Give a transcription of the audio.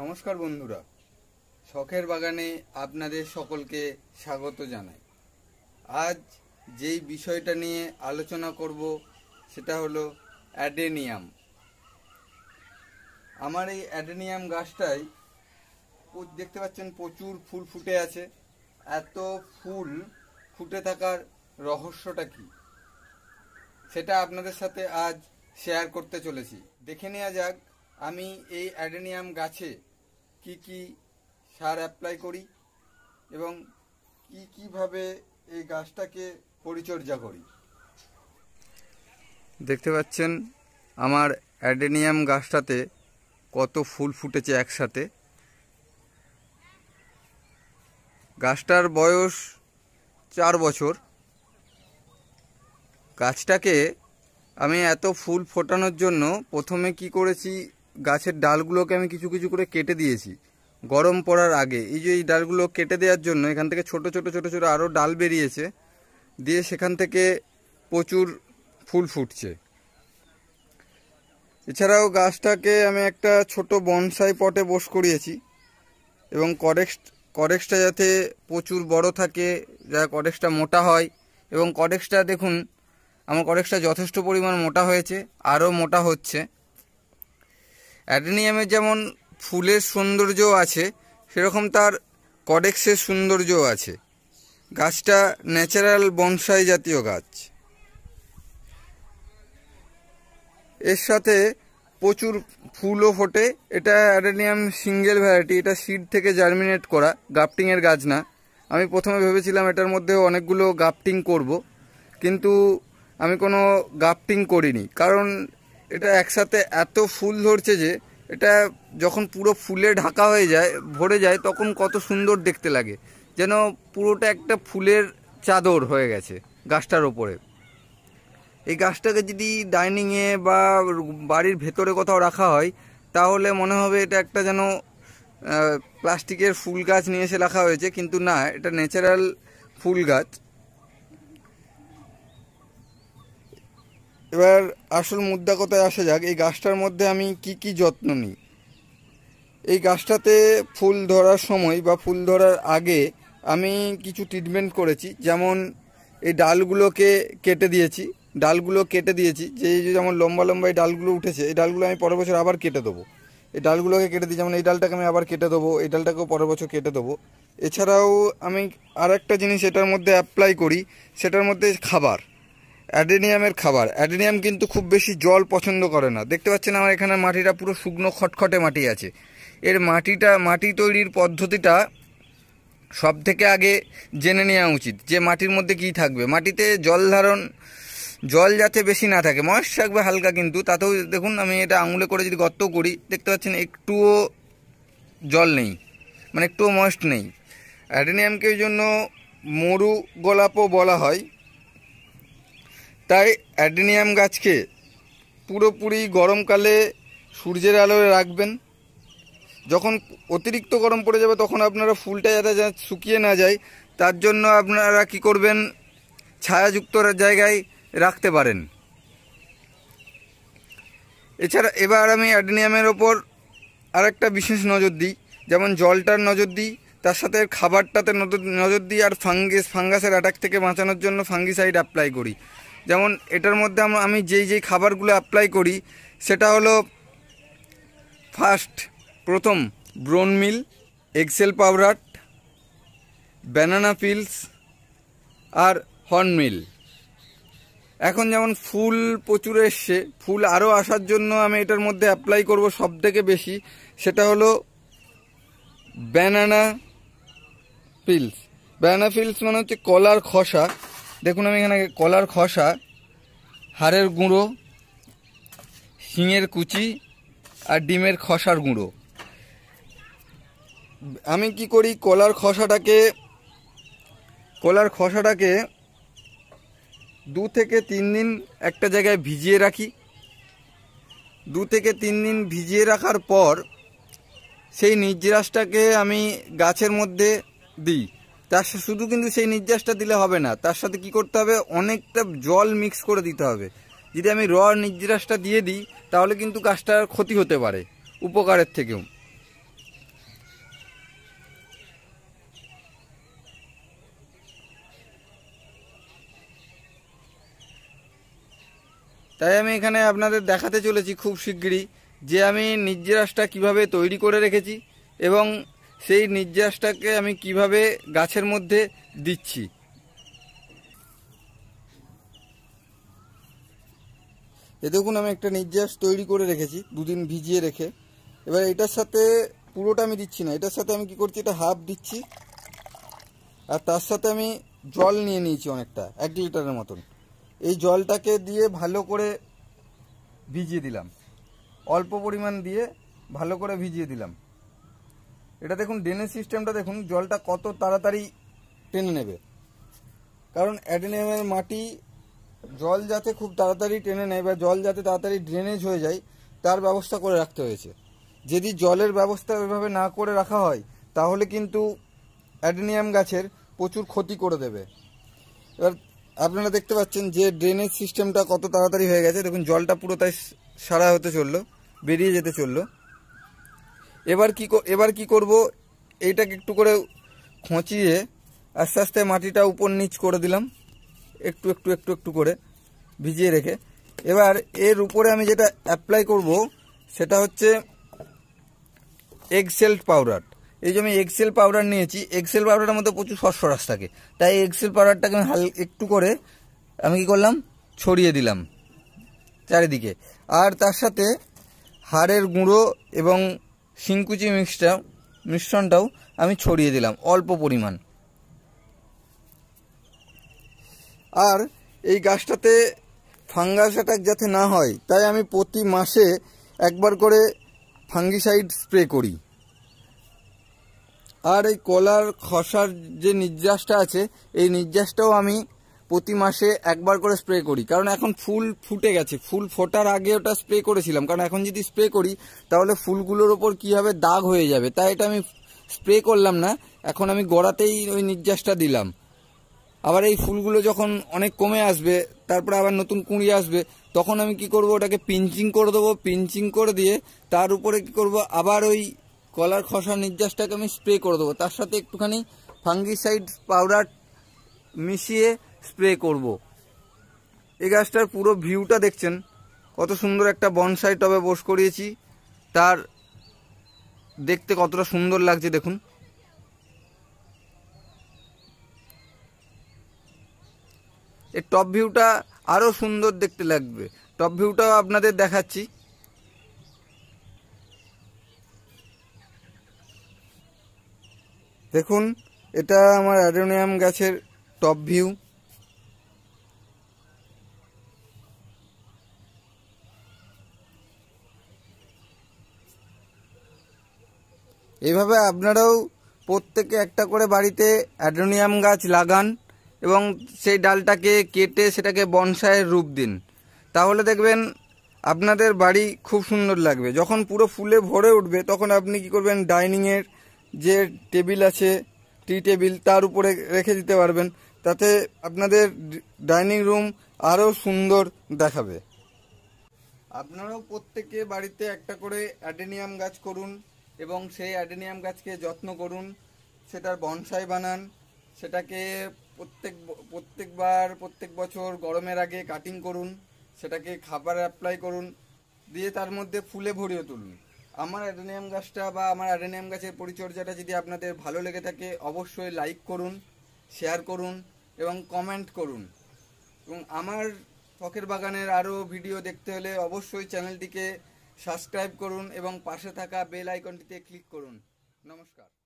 নমস্কার বন্ধুরা শখের বাগানে আপনাদের সকলকে স্বাগত জানাই আজ যেই বিষয়টা নিয়ে আলোচনা করব সেটা হলো অ্যাডেনিয়াম আমার এই অ্যাডেনিয়াম গাছটায় দেখতে পাচ্ছেন প্রচুর ফুল ফুটে আছে এত ফুল ফুটে থাকার রহস্যটা কি সেটা আপনাদের সাথে আজ শেয়ার করতে চলেছি দেখে নেওয়া যাক আমি এই অ্যাডেনিয়াম গাছে কি কি সার অ্যাপ্লাই করি এবং কি কিভাবে এই গাছটাকে পরিচর্যা করি দেখতে পাচ্ছেন আমার অ্যাডেনিয়াম গাছটাতে কত ফুল ফুটেছে একসাথে গাছটার বয়স চার বছর গাছটাকে আমি এত ফুল ফোটানোর জন্য প্রথমে কি করেছি গাছের ডালগুলোকে আমি কিছু কিছু করে কেটে দিয়েছি গরম পড়ার আগে এই যে এই ডালগুলো কেটে দেওয়ার জন্য এখান থেকে ছোট ছোট ছোট ছোট আরও ডাল বেরিয়েছে দিয়ে সেখান থেকে প্রচুর ফুল ফুটছে এছাড়াও গাছটাকে আমি একটা ছোট বনসাই পটে বস করিয়েছি এবং করেক্স করেক্সটা যাতে প্রচুর বড় থাকে যা করেক্সটা মোটা হয় এবং করেক্সটা দেখুন আমার করেক্সটা যথেষ্ট পরিমাণ মোটা হয়েছে আরও মোটা হচ্ছে অ্যাডেনিয়ামের যেমন ফুলের সৌন্দর্য আছে সেরকম তার কডেক্সের সৌন্দর্য আছে গাছটা ন্যাচারাল বনসাই জাতীয় গাছ এর সাথে প্রচুর ফুলও ফোটে এটা অ্যাডেনিয়াম সিঙ্গেল ভ্যারাইটি এটা সিড থেকে জার্মিনেট করা গাপটিংয়ের গাছ না আমি প্রথমে ভেবেছিলাম এটার মধ্যে অনেকগুলো গাপটিং করব কিন্তু আমি কোনো গাপটিং করিনি কারণ এটা একসাথে এত ফুল ধরছে যে এটা যখন পুরো ফুলে ঢাকা হয়ে যায় ভরে যায় তখন কত সুন্দর দেখতে লাগে যেন পুরোটা একটা ফুলের চাদর হয়ে গেছে গাছটার ওপরে এই গাছটাকে যদি ডাইনিংয়ে বা বাড়ির ভেতরে কোথাও রাখা হয় তাহলে মনে হবে এটা একটা যেন প্লাস্টিকের ফুল গাছ নিয়ে এসে রাখা হয়েছে কিন্তু না এটা ন্যাচারাল ফুল গাছ এবার আসল মুদ্রা কথায় আসা যাক এই গাছটার মধ্যে আমি কি কি যত্ন নিই এই গাছটাতে ফুল ধরার সময় বা ফুল ধরার আগে আমি কিছু ট্রিটমেন্ট করেছি যেমন এই ডালগুলোকে কেটে দিয়েছি ডালগুলো কেটে দিয়েছি যে যেমন লম্বা লম্বা এই ডালগুলো উঠেছে এই ডালগুলো আমি পরের বছর আবার কেটে দেবো এই ডালগুলোকে কেটে দিই যেমন এই ডালটাকে আমি আবার কেটে দেবো এই ডালটাকেও পরের বছর কেটে দেবো এছাড়াও আমি আর একটা জিনিস এটার মধ্যে অ্যাপ্লাই করি সেটার মধ্যে খাবার অ্যাডেনিয়ামের খাবার অ্যাডেনিয়াম কিন্তু খুব বেশি জল পছন্দ করে না দেখতে পাচ্ছেন আমার এখানে মাটিটা পুরো শুকনো খটখটে মাটি আছে এর মাটিটা মাটি তৈরির পদ্ধতিটা সব থেকে আগে জেনে নেওয়া উচিত যে মাটির মধ্যে কি থাকবে মাটিতে জল ধারণ জল যাতে বেশি না থাকে ময়েস থাকবে হালকা কিন্তু তাতেও দেখুন আমি এটা আঙুলে করে যদি গর্ত করি দেখতে পাচ্ছেন একটুও জল নেই মানে একটুও মস্ট নেই অ্যাডেনিয়ামকে ওই জন্য মরু গোলাপও বলা হয় তাই অ্যাডেনিয়াম গাছকে পুরোপুরি গরমকালে সূর্যের আলোয় রাখবেন যখন অতিরিক্ত গরম পড়ে যাবে তখন আপনারা ফুলটা যাতে শুকিয়ে না যায় তার জন্য আপনারা কি করবেন ছায়াযুক্ত জায়গায় রাখতে পারেন এছাড়া এবার আমি অ্যাডেনিয়ামের ওপর আরেকটা বিশেষ নজর দিই যেমন জলটার নজর দিই তার সাথে খাবারটাতে নজর দিই আর ফাঙ্গিস ফাঙ্গাসের অ্যাটাক থেকে বাঁচানোর জন্য ফাঙ্গিসাইড অ্যাপ্লাই করি যেমন এটার মধ্যে আমি যেই যেই খাবারগুলো অ্যাপ্লাই করি সেটা হলো ফার্স্ট প্রথম ব্রোন মিল এক্সেল পাউডার ব্যানানা পিলস আর হর্নমিল এখন যেমন ফুল প্রচুর এসছে ফুল আরও আসার জন্য আমি এটার মধ্যে অ্যাপ্লাই করব সব থেকে বেশি সেটা হলো ব্যানানা পিলস ব্যানানা পিলস মানে হচ্ছে কলার খসা দেখুন আমি এখানে কলার খসা হাড়ের গুঁড়ো শিঙের কুচি আর ডিমের খসার গুঁড়ো আমি কি করি কলার খসাটাকে কলার খসাটাকে দু থেকে তিন দিন একটা জায়গায় ভিজিয়ে রাখি দু থেকে তিন দিন ভিজিয়ে রাখার পর সেই নির্যাসটাকে আমি গাছের মধ্যে দিই তার সাথে শুধু কিন্তু সেই নির্যাসটা দিলে হবে না তার সাথে কি করতে হবে অনেকটা জল মিক্স করে দিতে হবে যদি আমি র নির্যাসটা দিয়ে দিই তাহলে কিন্তু গাছটার ক্ষতি হতে পারে উপকারের থেকেও তাই আমি এখানে আপনাদের দেখাতে চলেছি খুব শিগগিরই যে আমি নির্যাসটা কিভাবে তৈরি করে রেখেছি এবং সেই নির্যাসটাকে আমি কিভাবে গাছের মধ্যে দিচ্ছি এ দেখুন আমি একটা নির্যাস তৈরি করে রেখেছি দুদিন ভিজিয়ে রেখে এবার এটার সাথে পুরোটা আমি দিচ্ছি না এটার সাথে আমি কি করছি এটা হাফ দিচ্ছি আর তার সাথে আমি জল নিয়ে নিয়েছি অনেকটা এক লিটারের মতন এই জলটাকে দিয়ে ভালো করে ভিজিয়ে দিলাম অল্প পরিমাণ দিয়ে ভালো করে ভিজিয়ে দিলাম এটা দেখুন ড্রেনেজ সিস্টেমটা দেখুন জলটা কত তাড়াতাড়ি টেনে নেবে কারণ অ্যাডেনিয়ামের মাটি জল যাতে খুব তাড়াতাড়ি টেনে নেয় বা জল যাতে তাড়াতাড়ি ড্রেনেজ হয়ে যায় তার ব্যবস্থা করে রাখতে হয়েছে যদি জলের ব্যবস্থা ওইভাবে না করে রাখা হয় তাহলে কিন্তু অ্যাডেনিয়াম গাছের প্রচুর ক্ষতি করে দেবে এবার আপনারা দেখতে পাচ্ছেন যে ড্রেনেজ সিস্টেমটা কত তাড়াতাড়ি হয়ে গেছে দেখুন জলটা পুরো তাই সারা হতে চললো বেরিয়ে যেতে চললো এবার কি এবার কি করব এইটাকে একটু করে খঁচিয়ে আস্তে আস্তে মাটিটা উপর নিচ করে দিলাম একটু একটু একটু একটু করে ভিজিয়ে রেখে এবার এর উপরে আমি যেটা অ্যাপ্লাই করব সেটা হচ্ছে এগসেল্ট পাউডার এই যে আমি এক্সেল পাউডার নিয়েছি এক্সেল পাউডারের মধ্যে প্রচুর ফসফরাস থাকে তাই এক্সেল পাউডারটাকে আমি হাল একটু করে আমি কি করলাম ছড়িয়ে দিলাম চারিদিকে আর তার সাথে হাড়ের গুঁড়ো এবং শিঙ্কুচি মিক্সটা মিশ্রণটাও আমি ছড়িয়ে দিলাম অল্প পরিমাণ আর এই গাছটাতে ফাঙ্গাস অ্যাটাক যাতে না হয় তাই আমি প্রতি মাসে একবার করে ফাঙ্গিসাইড স্প্রে করি আর এই কলার খসার যে নির্যাসটা আছে এই নির্যাসটাও আমি প্রতি মাসে একবার করে স্প্রে করি কারণ এখন ফুল ফুটে গেছে ফুল ফোটার আগে ওটা স্প্রে করেছিলাম কারণ এখন যদি স্প্রে করি তাহলে ফুলগুলোর ওপর কি হবে দাগ হয়ে যাবে তাই এটা আমি স্প্রে করলাম না এখন আমি গোড়াতেই ওই নির্যাসটা দিলাম আবার এই ফুলগুলো যখন অনেক কমে আসবে তারপরে আবার নতুন কুঁড়ি আসবে তখন আমি কি করব ওটাকে পিঞ্চিং করে দেবো পিঞ্চিং করে দিয়ে তার উপরে কি করব আবার ওই কলার খসার নির্যাসটাকে আমি স্প্রে করে দেবো তার সাথে একটুখানি ফাঙ্গিসাইড পাউডার মিশিয়ে স্প্রে করব। এই গাছটার পুরো ভিউটা দেখছেন কত সুন্দর একটা বনসাই টবে বস করিয়েছি তার দেখতে কতটা সুন্দর লাগছে দেখুন এই টপ ভিউটা আরও সুন্দর দেখতে লাগবে টপ ভিউটাও আপনাদের দেখাচ্ছি দেখুন এটা আমার অ্যাডোনিয়াম গাছের টপ ভিউ এভাবে আপনারাও প্রত্যেকে একটা করে বাড়িতে অ্যাডোনিয়াম গাছ লাগান এবং সেই ডালটাকে কেটে সেটাকে বনসায়ের রূপ দিন তাহলে দেখবেন আপনাদের বাড়ি খুব সুন্দর লাগবে যখন পুরো ফুলে ভরে উঠবে তখন আপনি কি করবেন ডাইনিংয়ের যে টেবিল আছে টি টেবিল তার উপরে রেখে দিতে পারবেন তাতে আপনাদের ডাইনিং রুম আরও সুন্দর দেখাবে আপনারাও প্রত্যেকে বাড়িতে একটা করে অ্যাডেনিয়াম গাছ করুন এবং সেই অ্যাডেনিয়াম গাছকে যত্ন করুন সেটার বনসাই বানান সেটাকে প্রত্যেক প্রত্যেকবার প্রত্যেক বছর গরমের আগে কাটিং করুন সেটাকে খাবার অ্যাপ্লাই করুন দিয়ে তার মধ্যে ফুলে ভরিয়ে তুলুন আমার অ্যাডেনিয়াম গাছটা বা আমার অ্যাডেনিয়াম গাছের পরিচর্যাটা যদি আপনাদের ভালো লেগে থাকে অবশ্যই লাইক করুন শেয়ার করুন এবং কমেন্ট করুন এবং আমার ফকের বাগানের আরও ভিডিও দেখতে হলে অবশ্যই চ্যানেলটিকে সাবস্ক্রাইব করুন এবং পাশে থাকা বেল আইকনটিতে ক্লিক করুন নমস্কার